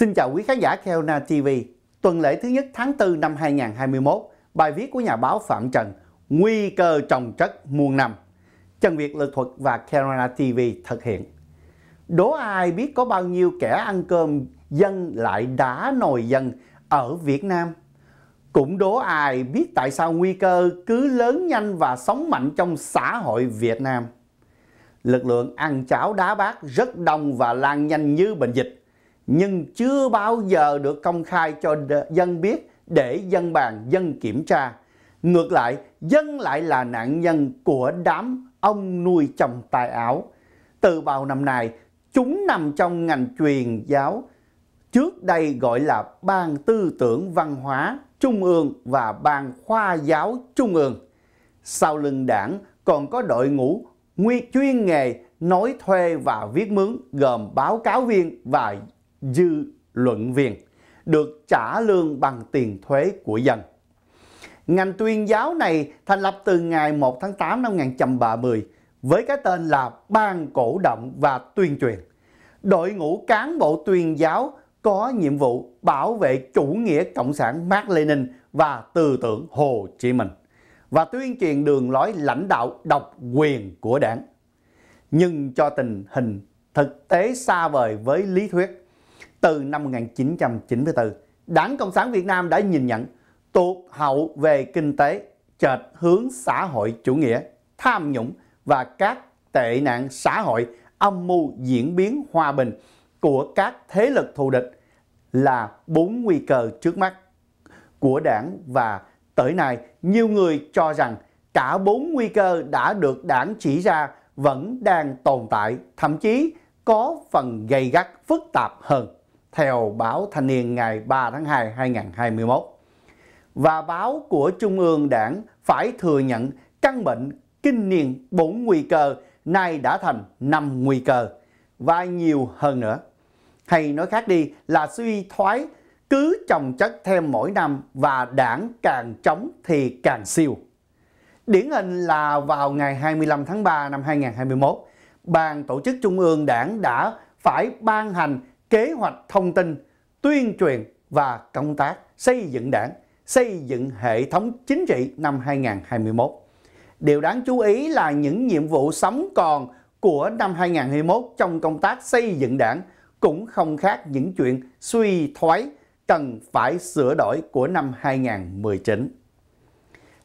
Xin chào quý khán giả Keona TV. Tuần lễ thứ nhất tháng 4 năm 2021, bài viết của nhà báo Phạm Trần Nguy cơ trồng chất muôn năm. Trần Việt Lực Thuật và Keona TV thực hiện. Đố ai biết có bao nhiêu kẻ ăn cơm dân lại đá nồi dân ở Việt Nam? Cũng đố ai biết tại sao nguy cơ cứ lớn nhanh và sống mạnh trong xã hội Việt Nam. Lực lượng ăn cháo đá bát rất đông và lan nhanh như bệnh dịch nhưng chưa bao giờ được công khai cho dân biết để dân bàn dân kiểm tra. Ngược lại, dân lại là nạn nhân của đám ông nuôi chồng tài ảo. Từ bao năm nay, chúng nằm trong ngành truyền giáo, trước đây gọi là Ban Tư tưởng Văn hóa Trung ương và Ban Khoa giáo Trung ương. Sau lưng đảng còn có đội ngũ nguy chuyên nghề nói thuê và viết mướn gồm báo cáo viên và dư luận viên được trả lương bằng tiền thuế của dân. Ngành tuyên giáo này thành lập từ ngày 1 tháng 8 năm 1930 với cái tên là Ban Cổ động và Tuyên truyền. Đội ngũ cán bộ tuyên giáo có nhiệm vụ bảo vệ chủ nghĩa Cộng sản Mark Lenin và tư tưởng Hồ Chí Minh và tuyên truyền đường lối lãnh đạo độc quyền của đảng. Nhưng cho tình hình thực tế xa vời với lý thuyết, từ năm 1994. Đảng Cộng sản Việt Nam đã nhìn nhận tụt hậu về kinh tế, chệch hướng xã hội chủ nghĩa, tham nhũng và các tệ nạn xã hội âm mưu diễn biến hòa bình của các thế lực thù địch là bốn nguy cơ trước mắt của đảng và tới nay nhiều người cho rằng cả bốn nguy cơ đã được đảng chỉ ra vẫn đang tồn tại, thậm chí có phần gây gắt phức tạp hơn theo báo Thanh niên ngày 3 tháng 2 2021. Và báo của Trung ương Đảng phải thừa nhận căn bệnh kinh niên 4 nguy cơ nay đã thành 5 nguy cơ và nhiều hơn nữa. Hay nói khác đi là suy thoái cứ trồng chất thêm mỗi năm và đảng càng chống thì càng siêu. Điển hình là vào ngày 25 tháng 3 năm 2021, Ban tổ chức Trung ương đảng đã phải ban hành kế hoạch thông tin, tuyên truyền và công tác xây dựng đảng, xây dựng hệ thống chính trị năm 2021. Điều đáng chú ý là những nhiệm vụ sống còn của năm 2021 trong công tác xây dựng đảng cũng không khác những chuyện suy thoái cần phải sửa đổi của năm 2019.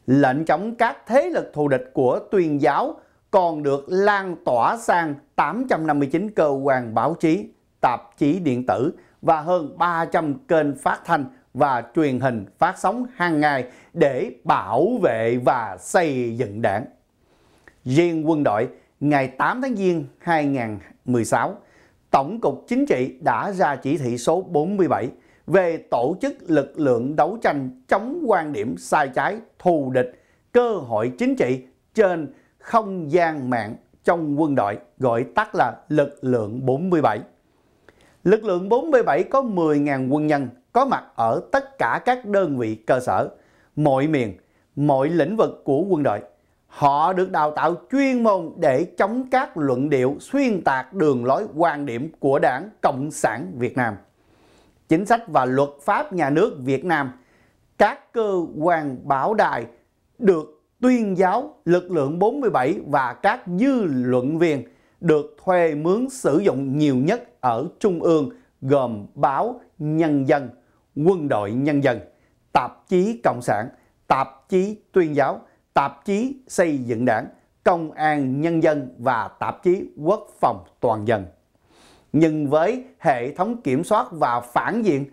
Lệnh chống các thế lực thù địch của tuyên giáo còn được lan tỏa sang 859 cơ quan báo chí, tạp chí điện tử và hơn 300 kênh phát thanh và truyền hình phát sóng hàng ngày để bảo vệ và xây dựng đảng. Riêng quân đội, ngày 8 tháng Giêng 2016, Tổng cục Chính trị đã ra chỉ thị số 47 về tổ chức lực lượng đấu tranh chống quan điểm sai trái, thù địch, cơ hội chính trị trên không gian mạng trong quân đội, gọi tắt là lực lượng 47. Lực lượng 47 có 10.000 quân nhân có mặt ở tất cả các đơn vị cơ sở, mọi miền, mọi lĩnh vực của quân đội. Họ được đào tạo chuyên môn để chống các luận điệu xuyên tạc đường lối quan điểm của đảng Cộng sản Việt Nam. Chính sách và luật pháp nhà nước Việt Nam, các cơ quan bảo đài được tuyên giáo lực lượng 47 và các dư luận viên – được thuê mướn sử dụng nhiều nhất ở Trung ương gồm báo Nhân dân, Quân đội Nhân dân, Tạp chí Cộng sản, Tạp chí Tuyên giáo, Tạp chí Xây dựng đảng, Công an Nhân dân và Tạp chí Quốc phòng Toàn dân. Nhưng với hệ thống kiểm soát và phản diện,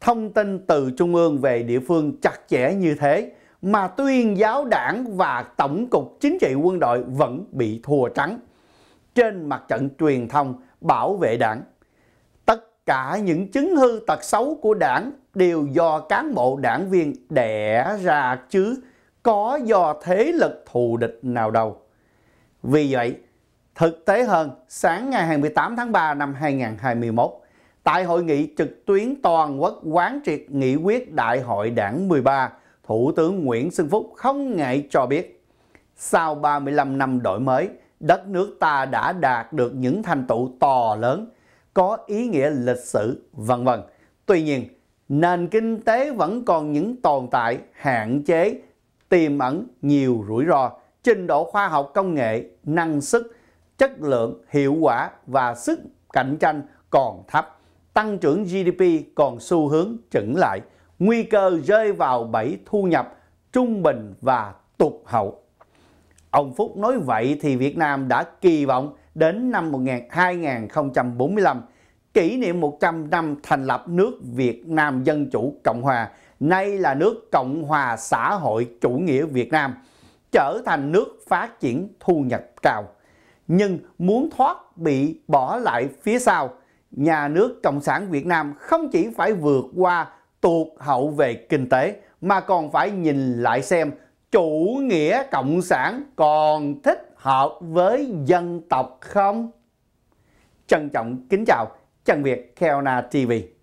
thông tin từ Trung ương về địa phương chặt chẽ như thế, mà tuyên giáo đảng và tổng cục chính trị quân đội vẫn bị thua trắng trên mặt trận truyền thông bảo vệ đảng. Tất cả những chứng hư tật xấu của đảng đều do cán bộ đảng viên đẻ ra chứ có do thế lực thù địch nào đâu. Vì vậy, thực tế hơn, sáng ngày 28 tháng 3 năm 2021, tại hội nghị trực tuyến toàn quốc quán triệt nghị quyết đại hội đảng 13, Thủ tướng Nguyễn Xuân Phúc không ngại cho biết, sau 35 năm đổi mới, đất nước ta đã đạt được những thành tựu to lớn, có ý nghĩa lịch sử, vân vân. Tuy nhiên, nền kinh tế vẫn còn những tồn tại, hạn chế, tiềm ẩn nhiều rủi ro, trình độ khoa học công nghệ, năng sức, chất lượng, hiệu quả và sức cạnh tranh còn thấp. Tăng trưởng GDP còn xu hướng chững lại, nguy cơ rơi vào bẫy thu nhập trung bình và tụt hậu. Ông Phúc nói vậy thì Việt Nam đã kỳ vọng đến năm 2045, kỷ niệm 100 năm thành lập nước Việt Nam Dân Chủ Cộng Hòa, nay là nước Cộng Hòa Xã hội Chủ nghĩa Việt Nam, trở thành nước phát triển thu nhập cao. Nhưng muốn thoát bị bỏ lại phía sau, nhà nước Cộng sản Việt Nam không chỉ phải vượt qua tuột hậu về kinh tế mà còn phải nhìn lại xem chủ nghĩa cộng sản còn thích hợp với dân tộc không? Trân trọng kính chào, Trần Việt Kheo Khelna TV.